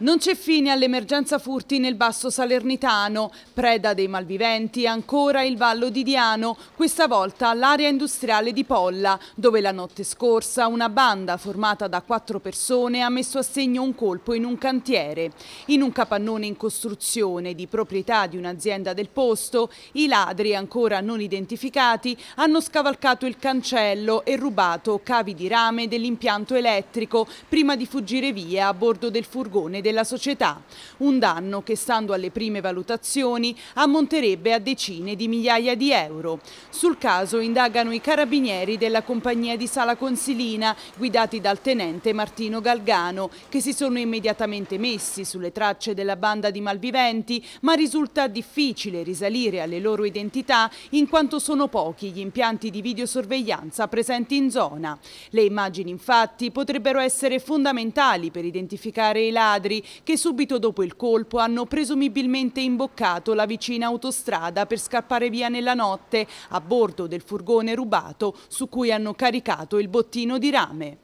Non c'è fine all'emergenza furti nel Basso Salernitano, preda dei malviventi ancora il Vallo di Diano, questa volta l'area industriale di Polla, dove la notte scorsa una banda formata da quattro persone ha messo a segno un colpo in un cantiere. In un capannone in costruzione di proprietà di un'azienda del posto, i ladri ancora non identificati hanno scavalcato il cancello e rubato cavi di rame dell'impianto elettrico prima di fuggire via a bordo del furgone del della società, un danno che stando alle prime valutazioni ammonterebbe a decine di migliaia di euro. Sul caso indagano i carabinieri della compagnia di Sala Consilina, guidati dal tenente Martino Galgano, che si sono immediatamente messi sulle tracce della banda di malviventi, ma risulta difficile risalire alle loro identità in quanto sono pochi gli impianti di videosorveglianza presenti in zona. Le immagini infatti potrebbero essere fondamentali per identificare i ladri che subito dopo il colpo hanno presumibilmente imboccato la vicina autostrada per scappare via nella notte a bordo del furgone rubato su cui hanno caricato il bottino di rame.